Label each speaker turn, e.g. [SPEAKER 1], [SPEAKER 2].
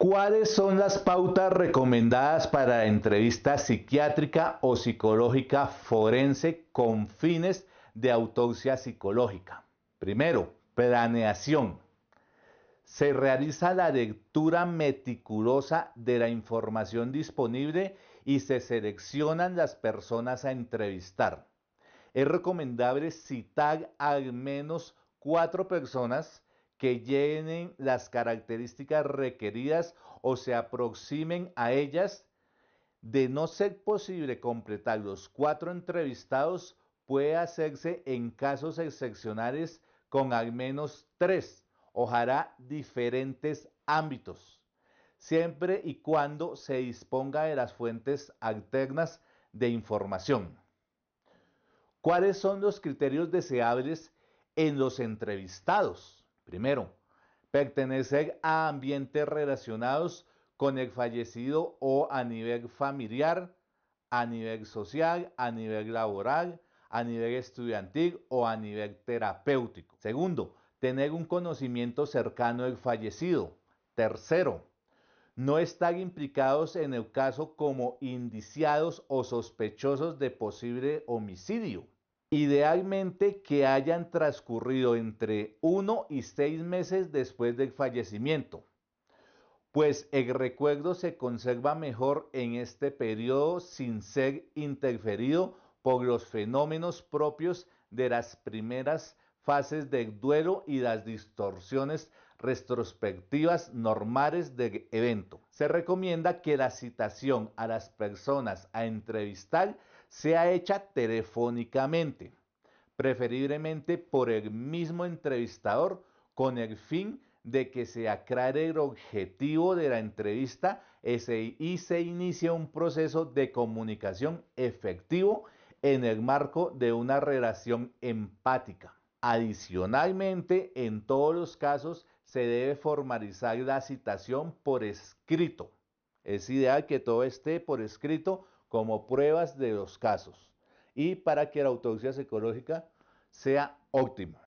[SPEAKER 1] ¿Cuáles son las pautas recomendadas para entrevista psiquiátrica o psicológica forense con fines de autopsia psicológica? Primero, planeación. Se realiza la lectura meticulosa de la información disponible y se seleccionan las personas a entrevistar. Es recomendable citar al menos cuatro personas que llenen las características requeridas o se aproximen a ellas. De no ser posible completar los cuatro entrevistados, puede hacerse en casos excepcionales con al menos tres, ojalá diferentes ámbitos, siempre y cuando se disponga de las fuentes alternas de información. ¿Cuáles son los criterios deseables en los entrevistados? Primero, pertenecer a ambientes relacionados con el fallecido o a nivel familiar, a nivel social, a nivel laboral, a nivel estudiantil o a nivel terapéutico. Segundo, tener un conocimiento cercano al fallecido. Tercero, no estar implicados en el caso como indiciados o sospechosos de posible homicidio. Idealmente que hayan transcurrido entre 1 y 6 meses después del fallecimiento, pues el recuerdo se conserva mejor en este periodo sin ser interferido por los fenómenos propios de las primeras fases del duelo y las distorsiones retrospectivas normales del evento. Se recomienda que la citación a las personas a entrevistar sea hecha telefónicamente, preferiblemente por el mismo entrevistador con el fin de que se aclare el objetivo de la entrevista y se inicie un proceso de comunicación efectivo en el marco de una relación empática. Adicionalmente, en todos los casos se debe formalizar la citación por escrito. Es ideal que todo esté por escrito como pruebas de los casos y para que la autopsia psicológica sea óptima.